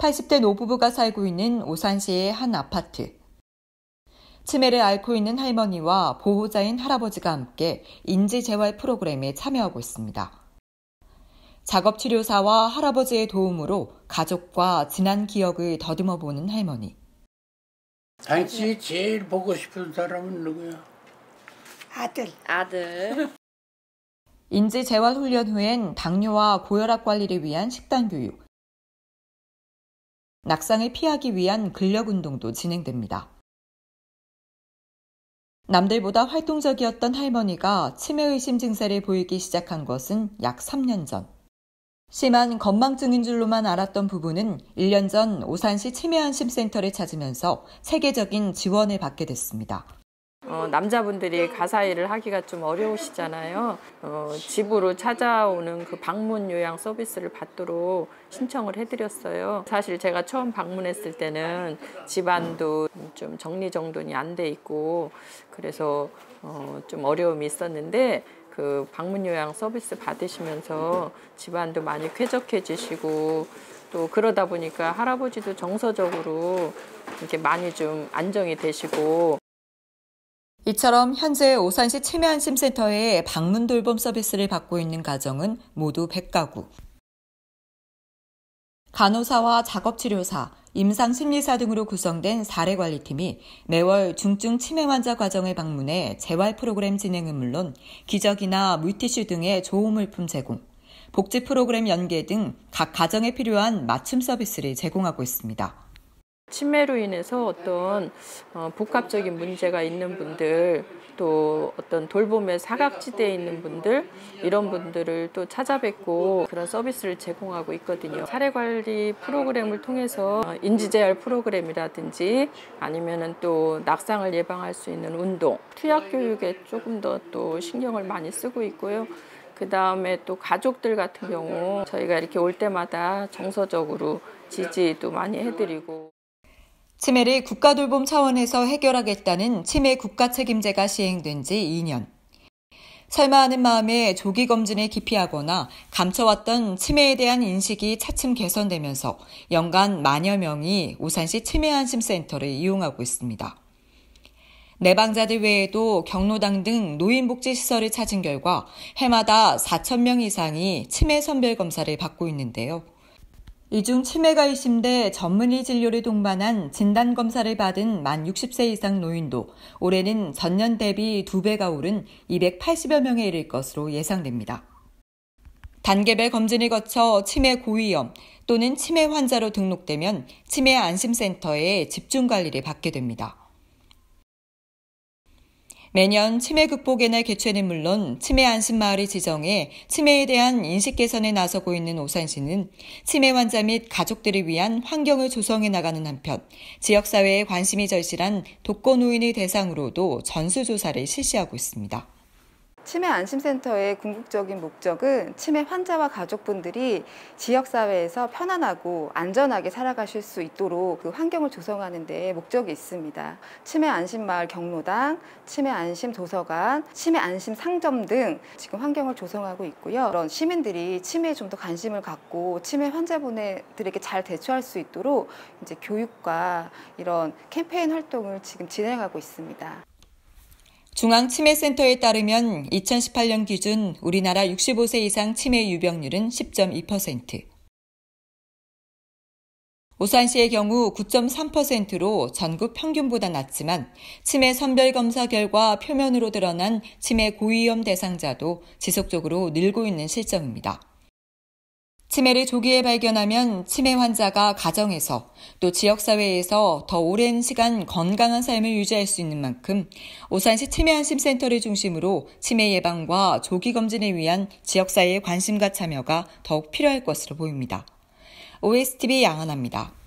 80대 노부부가 살고 있는 오산시의 한 아파트. 치매를 앓고 있는 할머니와 보호자인 할아버지가 함께 인지재활 프로그램에 참여하고 있습니다. 작업치료사와 할아버지의 도움으로 가족과 지난 기억을 더듬어 보는 할머니. 당신이 제일 보고 싶은 사람은 누구야? 아들. 아들. 인지재활 훈련 후엔 당뇨와 고혈압 관리를 위한 식단 교육, 낙상을 피하기 위한 근력 운동도 진행됩니다. 남들보다 활동적이었던 할머니가 치매 의심 증세를 보이기 시작한 것은 약 3년 전. 심한 건망증인 줄로만 알았던 부부는 1년 전 오산시 치매안심센터를 찾으면서 세계적인 지원을 받게 됐습니다. 어, 남자분들이 가사 일을 하기가 좀 어려우시잖아요. 어, 집으로 찾아오는 그 방문 요양 서비스를 받도록 신청을 해드렸어요. 사실 제가 처음 방문했을 때는 집안도 좀 정리정돈이 안 돼 있고 그래서 어, 좀 어려움이 있었는데 그 방문 요양 서비스 받으시면서 집안도 많이 쾌적해지시고 또 그러다 보니까 할아버지도 정서적으로 이렇게 많이 좀 안정이 되시고 이처럼 현재 오산시 치매안심센터에 방문 돌봄 서비스를 받고 있는 가정은 모두 100가구. 간호사와 작업치료사, 임상심리사 등으로 구성된 사례관리팀이 매월 중증 치매 환자 과정을 방문해 재활 프로그램 진행은 물론 기저귀나 물티슈 등의 조호물품 제공, 복지 프로그램 연계 등 각 가정에 필요한 맞춤 서비스를 제공하고 있습니다. 치매로 인해서 어떤 어, 복합적인 문제가 있는 분들 또 어떤 돌봄의 사각지대에 있는 분들 이런 분들을 또 찾아뵙고 그런 서비스를 제공하고 있거든요. 사례관리 프로그램을 통해서 어, 인지재활 프로그램이라든지 아니면은 또 낙상을 예방할 수 있는 운동, 투약 교육에 조금 더 또 신경을 많이 쓰고 있고요. 그 다음에 또 가족들 같은 경우 저희가 이렇게 올 때마다 정서적으로 지지도 많이 해드리고 치매를 국가돌봄 차원에서 해결하겠다는 치매 국가 책임제가 시행된 지 2년. 설마하는 마음에 조기 검진을 기피하거나 감춰왔던 치매에 대한 인식이 차츰 개선되면서 연간 만여 명이 우산시 치매안심센터를 이용하고 있습니다. 내방자들 외에도 경로당 등 노인복지시설을 찾은 결과 해마다 4,000명 이상이 치매 선별 검사를 받고 있는데요. 이중 치매가 의심돼 전문의 진료를 동반한 진단검사를 받은 만 60세 이상 노인도 올해는 전년 대비 2배가 오른 280여 명에 이를 것으로 예상됩니다. 단계별 검진을 거쳐 치매 고위험 또는 치매 환자로 등록되면 치매 안심센터에 집중 관리를 받게 됩니다. 매년 치매 극복의 날 개최는 물론 치매 안심마을이 지정해 치매에 대한 인식 개선에 나서고 있는 오산시는 치매 환자 및 가족들을 위한 환경을 조성해 나가는 한편 지역사회에 관심이 절실한 독거노인을 대상으로도 전수조사를 실시하고 있습니다. 치매 안심센터의 궁극적인 목적은 치매 환자와 가족분들이 지역사회에서 편안하고 안전하게 살아가실 수 있도록 그 환경을 조성하는 데 목적이 있습니다. 치매 안심마을 경로당, 치매 안심 도서관, 치매 안심 상점 등 지금 환경을 조성하고 있고요. 그런 시민들이 치매에 좀 더 관심을 갖고 치매 환자분들에게 잘 대처할 수 있도록 이제 교육과 이런 캠페인 활동을 지금 진행하고 있습니다. 중앙치매센터에 따르면 2018년 기준 우리나라 65세 이상 치매 유병률은 10.2%. 오산시의 경우 9.3%로 전국 평균보다 낮지만 치매 선별검사 결과 표면으로 드러난 치매 고위험 대상자도 지속적으로 늘고 있는 실정입니다. 치매를 조기에 발견하면 치매 환자가 가정에서 또 지역사회에서 더 오랜 시간 건강한 삶을 유지할 수 있는 만큼 오산시 치매안심센터를 중심으로 치매 예방과 조기검진을 위한 지역사회의 관심과 참여가 더욱 필요할 것으로 보입니다. OSTV 양하나입니다.